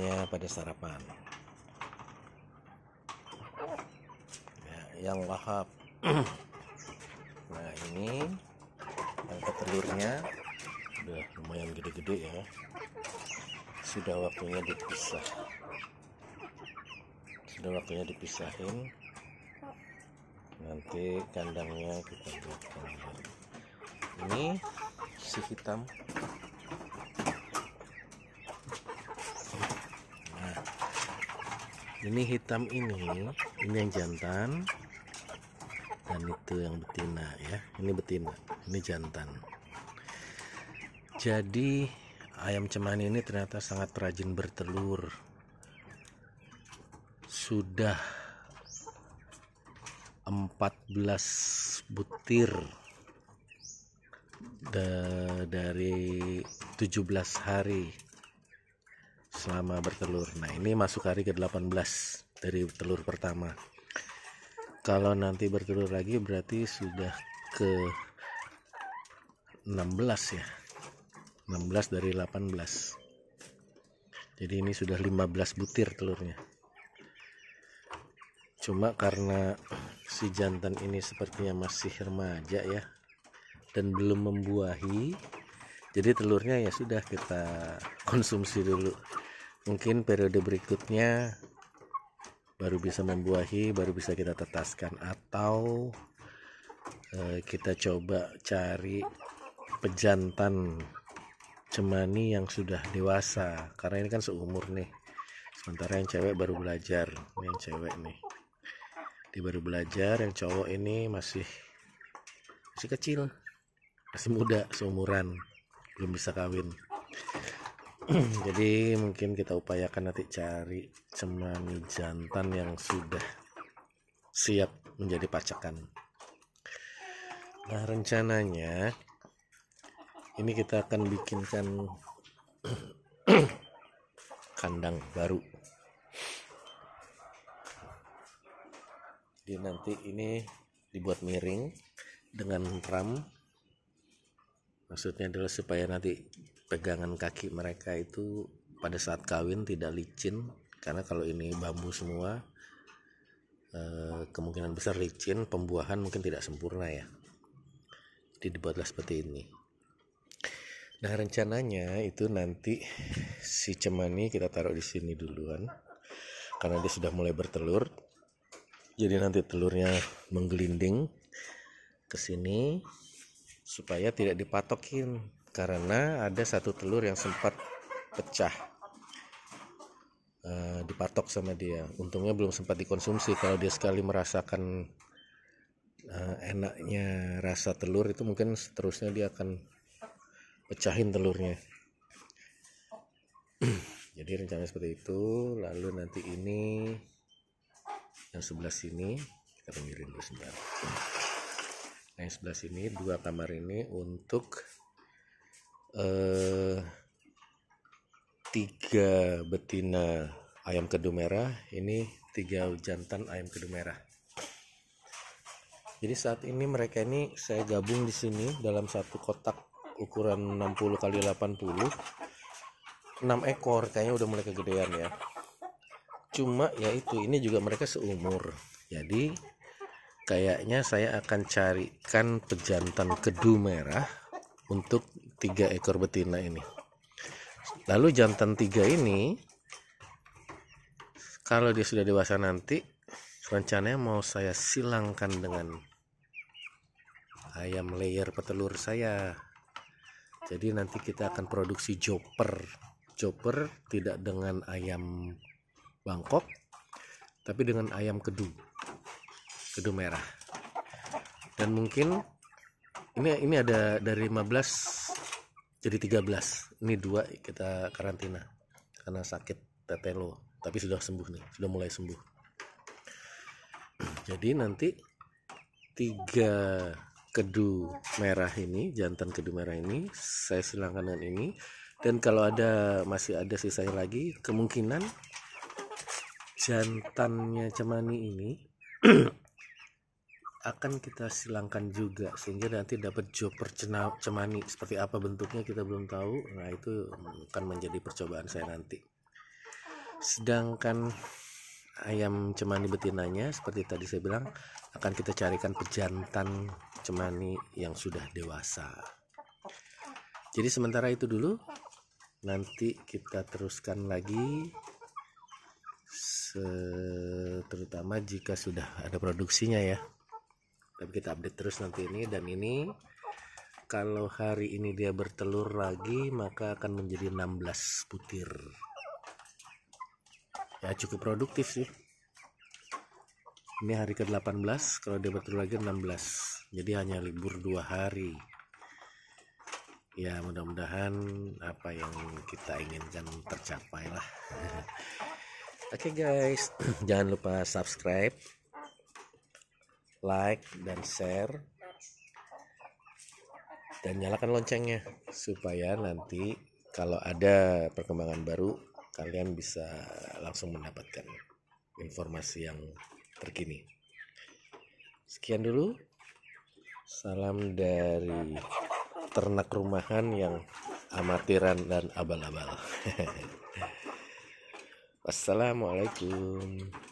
semuanya pada sarapan ya, yang lahap nah ini angkat telurnya udah lumayan gede-gede ya sudah waktunya dipisah sudah waktunya dipisahin nanti kandangnya kita buat kandang ini si hitam ini hitam ini ini yang jantan dan itu yang betina ya ini betina ini jantan jadi ayam cemani ini ternyata sangat rajin bertelur sudah 14 butir dari 17 hari selama bertelur. Nah, ini masuk hari ke-18 dari telur pertama. Kalau nanti bertelur lagi berarti sudah ke 16 ya. 16 dari 18. Jadi ini sudah 15 butir telurnya. Cuma karena si jantan ini sepertinya masih remaja ya dan belum membuahi. Jadi telurnya ya sudah kita konsumsi dulu mungkin periode berikutnya baru bisa membuahi baru bisa kita tetaskan atau eh, kita coba cari pejantan cemani yang sudah dewasa karena ini kan seumur nih sementara yang cewek baru belajar ini yang cewek nih dia baru belajar yang cowok ini masih masih kecil masih muda seumuran belum bisa kawin jadi mungkin kita upayakan nanti cari cemani jantan yang sudah siap menjadi pacakan nah rencananya ini kita akan bikinkan kandang baru jadi nanti ini dibuat miring dengan ram maksudnya adalah supaya nanti pegangan kaki mereka itu pada saat kawin tidak licin karena kalau ini bambu semua eh, kemungkinan besar licin pembuahan mungkin tidak sempurna ya jadi dibuatlah seperti ini nah rencananya itu nanti si cemani kita taruh di sini duluan karena dia sudah mulai bertelur jadi nanti telurnya menggelinding ke sini supaya tidak dipatokin karena ada satu telur yang sempat pecah uh, dipatok sama dia untungnya belum sempat dikonsumsi kalau dia sekali merasakan uh, enaknya rasa telur itu mungkin seterusnya dia akan pecahin telurnya jadi rencananya seperti itu lalu nanti ini yang sebelah sini kita pinggirin dulu sebentar nah yang sebelah sini dua kamar ini untuk eh, tiga betina ayam kedu merah ini tiga jantan ayam kedu merah jadi saat ini mereka ini saya gabung di sini dalam satu kotak ukuran 60 kali 80 6 ekor kayaknya udah mulai kegedean ya cuma ya itu ini juga mereka seumur jadi kayaknya saya akan carikan pejantan kedu merah untuk tiga ekor betina ini lalu jantan tiga ini kalau dia sudah dewasa nanti rencananya mau saya silangkan dengan ayam layer petelur saya jadi nanti kita akan produksi joper, joper tidak dengan ayam Bangkok tapi dengan ayam kedu kedu merah dan mungkin ini ini ada dari 15 jadi 13 ini dua kita karantina karena sakit tetelo tapi sudah sembuh nih sudah mulai sembuh jadi nanti tiga kedu merah ini jantan kedu merah ini saya silangkan dengan ini dan kalau ada masih ada sisanya lagi kemungkinan jantannya cemani ini akan kita silangkan juga sehingga nanti dapat job cemani seperti apa bentuknya kita belum tahu nah itu akan menjadi percobaan saya nanti sedangkan ayam cemani betinanya seperti tadi saya bilang akan kita carikan pejantan cemani yang sudah dewasa jadi sementara itu dulu nanti kita teruskan lagi terutama jika sudah ada produksinya ya tapi kita update terus nanti ini dan ini kalau hari ini dia bertelur lagi maka akan menjadi 16 butir ya cukup produktif sih ini hari ke-18 kalau dia bertelur lagi 16 jadi hanya libur dua hari ya mudah-mudahan apa yang kita inginkan tercapai lah oke okay guys jangan lupa subscribe like dan share dan nyalakan loncengnya supaya nanti kalau ada perkembangan baru kalian bisa langsung mendapatkan informasi yang terkini. Sekian dulu. Salam dari ternak rumahan yang amatiran dan abal-abal. Wassalamualaikum.